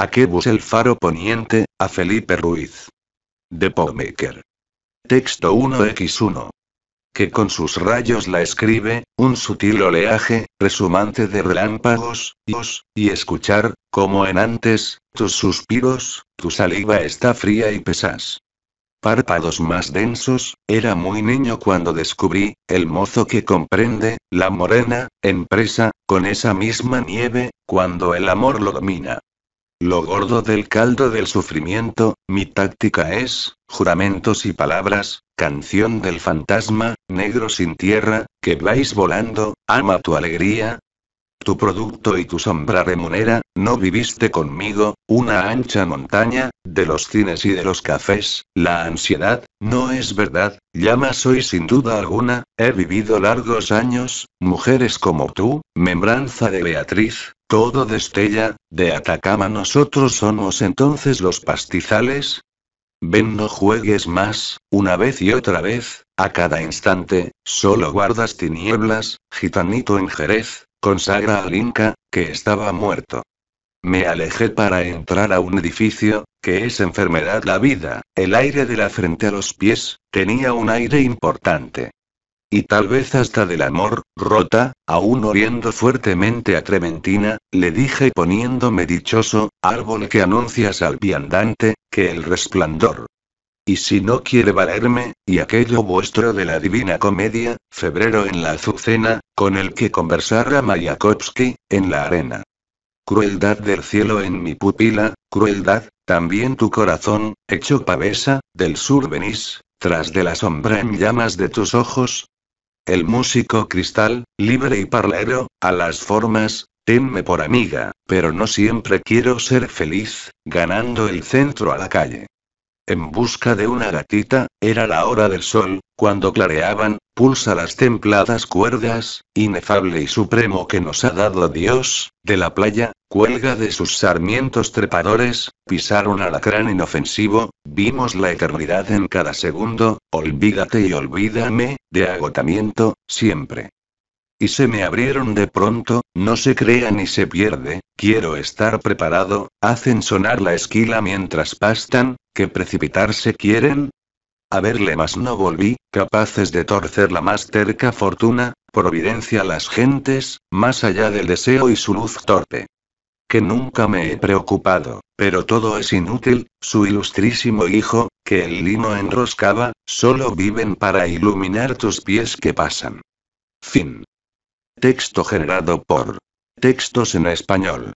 A bus el Faro Poniente, a Felipe Ruiz. De Pomaker. Texto 1x1. Que con sus rayos la escribe, un sutil oleaje, resumante de relámpagos, y escuchar, como en antes, tus suspiros, tu saliva está fría y pesas. Párpados más densos, era muy niño cuando descubrí, el mozo que comprende, la morena, empresa, con esa misma nieve, cuando el amor lo domina. Lo gordo del caldo del sufrimiento, mi táctica es, juramentos y palabras, canción del fantasma, negro sin tierra, que vais volando, ama tu alegría, tu producto y tu sombra remunera, no viviste conmigo, una ancha montaña, de los cines y de los cafés, la ansiedad, no es verdad, llama soy sin duda alguna, he vivido largos años, mujeres como tú, membranza de Beatriz, todo destella, de Atacama nosotros somos entonces los pastizales, Ven, no juegues más, una vez y otra vez, a cada instante, solo guardas tinieblas, gitanito en Jerez, Consagra al Inca, que estaba muerto. Me alejé para entrar a un edificio, que es enfermedad la vida, el aire de la frente a los pies, tenía un aire importante. Y tal vez hasta del amor, rota, aún oliendo fuertemente a Trementina, le dije poniéndome dichoso, árbol que anuncias al viandante, que el resplandor, y si no quiere valerme, y aquello vuestro de la Divina Comedia, febrero en la azucena, con el que conversara Mayakovsky, en la arena. Crueldad del cielo en mi pupila, crueldad, también tu corazón, hecho pavesa, del sur venís, tras de la sombra en llamas de tus ojos. El músico cristal, libre y parlero, a las formas, tenme por amiga, pero no siempre quiero ser feliz, ganando el centro a la calle en busca de una gatita, era la hora del sol, cuando clareaban, pulsa las templadas cuerdas, inefable y supremo que nos ha dado Dios, de la playa, cuelga de sus sarmientos trepadores, pisar un alacrán inofensivo, vimos la eternidad en cada segundo, olvídate y olvídame, de agotamiento, siempre y se me abrieron de pronto, no se crea ni se pierde, quiero estar preparado, hacen sonar la esquila mientras pastan, que precipitarse quieren? A verle más no volví, capaces de torcer la más terca fortuna, providencia las gentes, más allá del deseo y su luz torpe. Que nunca me he preocupado, pero todo es inútil, su ilustrísimo hijo, que el lino enroscaba, solo viven para iluminar tus pies que pasan. Fin. Texto generado por Textos en Español.